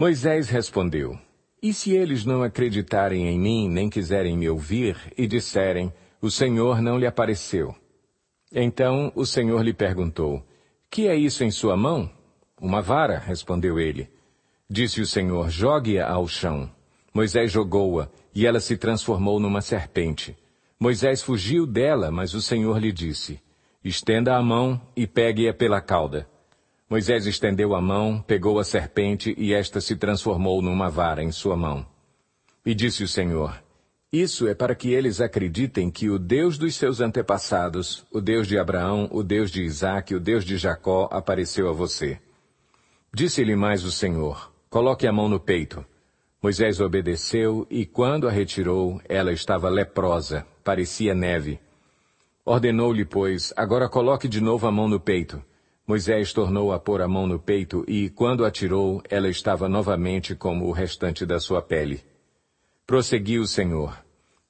Moisés respondeu: E se eles não acreditarem em mim, nem quiserem me ouvir, e disserem: O Senhor não lhe apareceu? Então o Senhor lhe perguntou: Que é isso em sua mão? Uma vara, respondeu ele. Disse o Senhor: Jogue-a ao chão. Moisés jogou-a, e ela se transformou numa serpente. Moisés fugiu dela, mas o Senhor lhe disse: Estenda a mão e pegue-a pela cauda. Moisés estendeu a mão, pegou a serpente e esta se transformou numa vara em sua mão. E disse o Senhor: Isso é para que eles acreditem que o Deus dos seus antepassados, o Deus de Abraão, o Deus de Isaque, o Deus de Jacó, apareceu a você. Disse-lhe mais o Senhor: Coloque a mão no peito. Moisés obedeceu e, quando a retirou, ela estava leprosa, parecia neve. Ordenou-lhe, pois, agora coloque de novo a mão no peito. Moisés tornou a pôr a mão no peito e, quando atirou, ela estava novamente como o restante da sua pele. Prosseguiu o Senhor.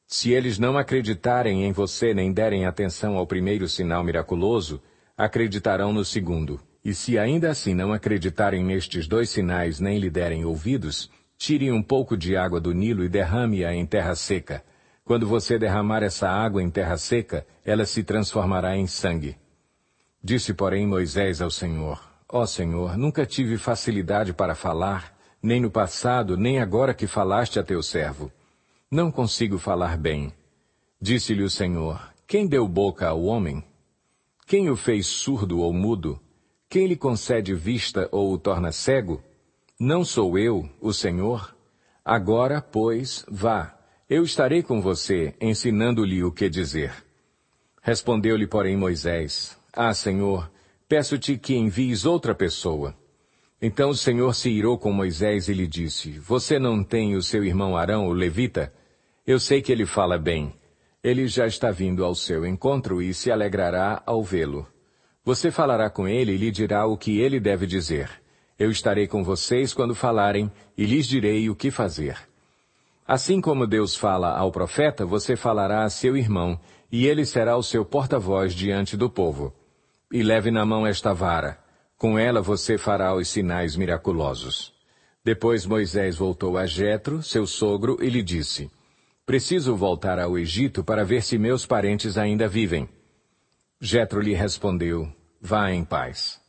Se eles não acreditarem em você nem derem atenção ao primeiro sinal miraculoso, acreditarão no segundo. E se ainda assim não acreditarem nestes dois sinais nem lhe derem ouvidos, tire um pouco de água do Nilo e derrame-a em terra seca. Quando você derramar essa água em terra seca, ela se transformará em sangue. Disse, porém, Moisés ao Senhor: Ó oh, Senhor, nunca tive facilidade para falar, nem no passado, nem agora que falaste a teu servo. Não consigo falar bem. Disse-lhe o Senhor: Quem deu boca ao homem? Quem o fez surdo ou mudo? Quem lhe concede vista ou o torna cego? Não sou eu, o Senhor? Agora, pois, vá, eu estarei com você, ensinando-lhe o que dizer. Respondeu-lhe, porém, Moisés: ah, Senhor, peço-te que envies outra pessoa. Então o Senhor se irou com Moisés e lhe disse, Você não tem o seu irmão Arão, o levita? Eu sei que ele fala bem. Ele já está vindo ao seu encontro e se alegrará ao vê-lo. Você falará com ele e lhe dirá o que ele deve dizer. Eu estarei com vocês quando falarem e lhes direi o que fazer. Assim como Deus fala ao profeta, você falará a seu irmão, e ele será o seu porta-voz diante do povo e leve na mão esta vara. Com ela você fará os sinais miraculosos. Depois Moisés voltou a Jetro, seu sogro, e lhe disse: Preciso voltar ao Egito para ver se meus parentes ainda vivem. Jetro lhe respondeu: Vá em paz.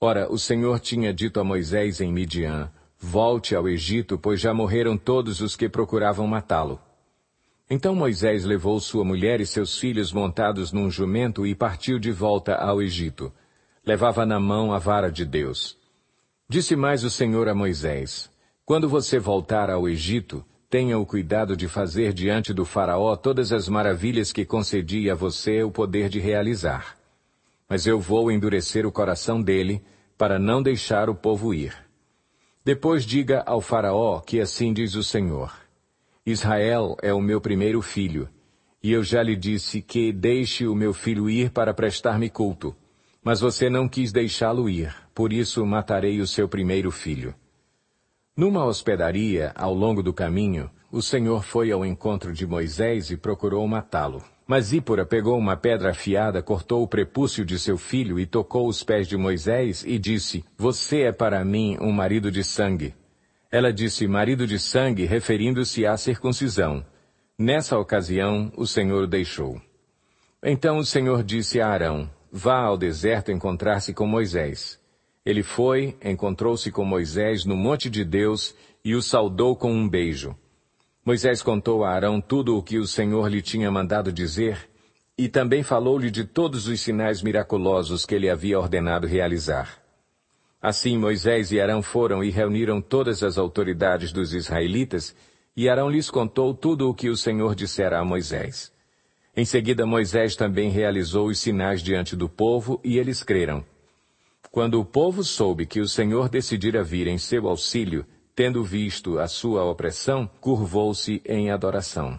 Ora, o Senhor tinha dito a Moisés em Midian: Volte ao Egito, pois já morreram todos os que procuravam matá-lo. Então Moisés levou sua mulher e seus filhos montados num jumento e partiu de volta ao Egito. Levava na mão a vara de Deus. Disse mais o Senhor a Moisés, Quando você voltar ao Egito, tenha o cuidado de fazer diante do faraó todas as maravilhas que concedi a você o poder de realizar. Mas eu vou endurecer o coração dele, para não deixar o povo ir. Depois diga ao faraó que assim diz o Senhor. Israel é o meu primeiro filho, e eu já lhe disse que deixe o meu filho ir para prestar-me culto. Mas você não quis deixá-lo ir, por isso matarei o seu primeiro filho. Numa hospedaria, ao longo do caminho, o Senhor foi ao encontro de Moisés e procurou matá-lo. Mas Ípora pegou uma pedra afiada, cortou o prepúcio de seu filho e tocou os pés de Moisés e disse, Você é para mim um marido de sangue. Ela disse marido de sangue, referindo-se à circuncisão. Nessa ocasião, o Senhor deixou. Então o Senhor disse a Arão: Vá ao deserto encontrar-se com Moisés. Ele foi, encontrou-se com Moisés no monte de Deus e o saudou com um beijo. Moisés contou a Arão tudo o que o Senhor lhe tinha mandado dizer e também falou-lhe de todos os sinais miraculosos que ele havia ordenado realizar. Assim Moisés e Arão foram e reuniram todas as autoridades dos israelitas, e Arão lhes contou tudo o que o Senhor dissera a Moisés. Em seguida Moisés também realizou os sinais diante do povo, e eles creram. Quando o povo soube que o Senhor decidira vir em seu auxílio, tendo visto a sua opressão, curvou-se em adoração.